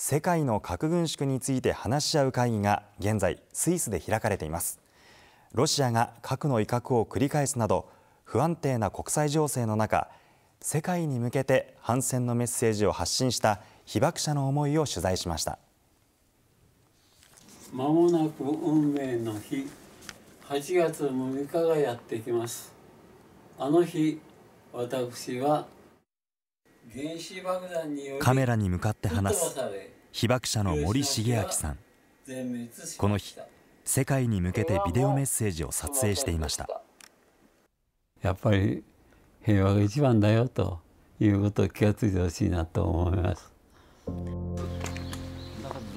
世界の核軍縮について話し合う会議が現在スイスで開かれていますロシアが核の威嚇を繰り返すなど不安定な国際情勢の中世界に向けて反戦のメッセージを発信した被爆者の思いを取材しました間もなく運命の日8月6日がやってきますあの日私はカメラに向かって話す被爆者の森重明さんこの日世界に向けてビデオメッセージを撮影していましたやっぱり平和が一番だよということを気が付いてほしいなと思います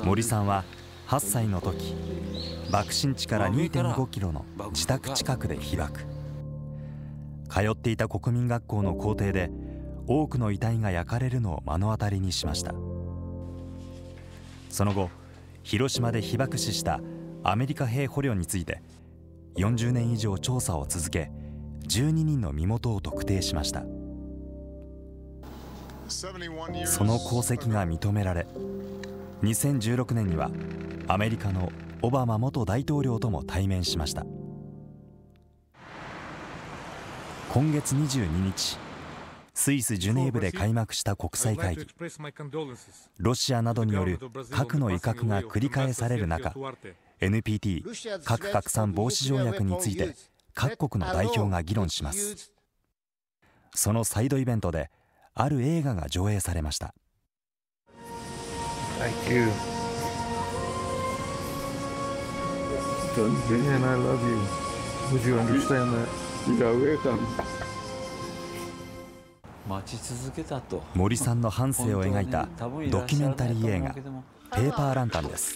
森さんは8歳の時爆心地から2.5キロの自宅近くで被爆通っていた国民学校の校庭で多くの遺体が焼かれるのを目の当たりにしましたその後広島で被爆死したアメリカ兵捕虜について40年以上調査を続け12人の身元を特定しましたその功績が認められ2016年にはアメリカのオバマ元大統領とも対面しました今月22日スイス・ジュネーブで開幕した国際会議ロシアなどによる核の威嚇が繰り返される中 NPT 核拡散防止条約について各国の代表が議論しますそのサイドイベントである映画が上映されました「待ち続けたと森さんの半生を描いたドキュメンタリー映画「ペーパーランタン」です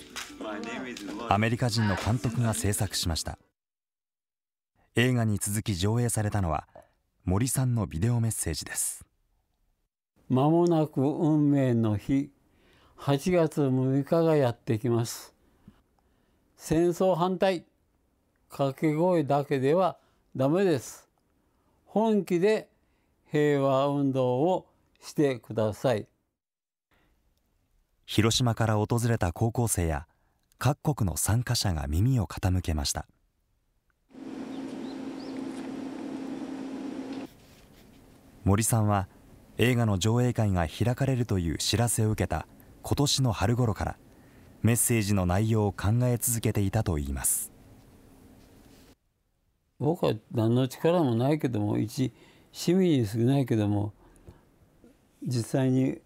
アメリカ人の監督が制作しました映画に続き上映されたのは森さんのビデオメッセージですまもなく運命の日8月6日がやってきます戦争反対掛け声だけではダメです本気で平和運動をしてください広島から訪れた高校生や各国の参加者が耳を傾けました森さんは映画の上映会が開かれるという知らせを受けた今年の春頃からメッセージの内容を考え続けていたといいます僕は何の力もないけども一市民少ないけども実際に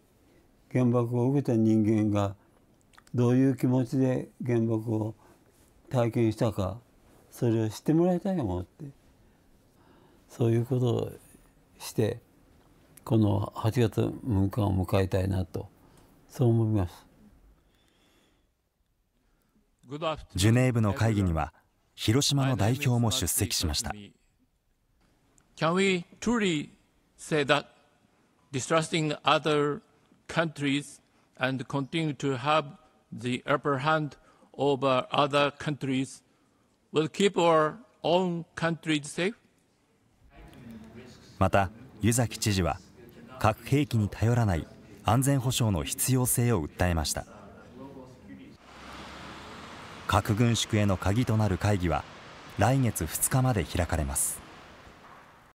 原爆を受けた人間がどういう気持ちで原爆を体験したかそれを知ってもらいたいもんってそういうことをしてこの8月6日を迎えたいなとそう思います。ジュネーブの会議には広島の代表も出席しました。Can we truly say that distrusting other countries and continue to have the upper hand over other countries will keep our own countries safe? また湯崎知事は核兵器に頼らない安全保障の必要性を訴えました核軍縮への鍵となる会議は来月2日まで開かれます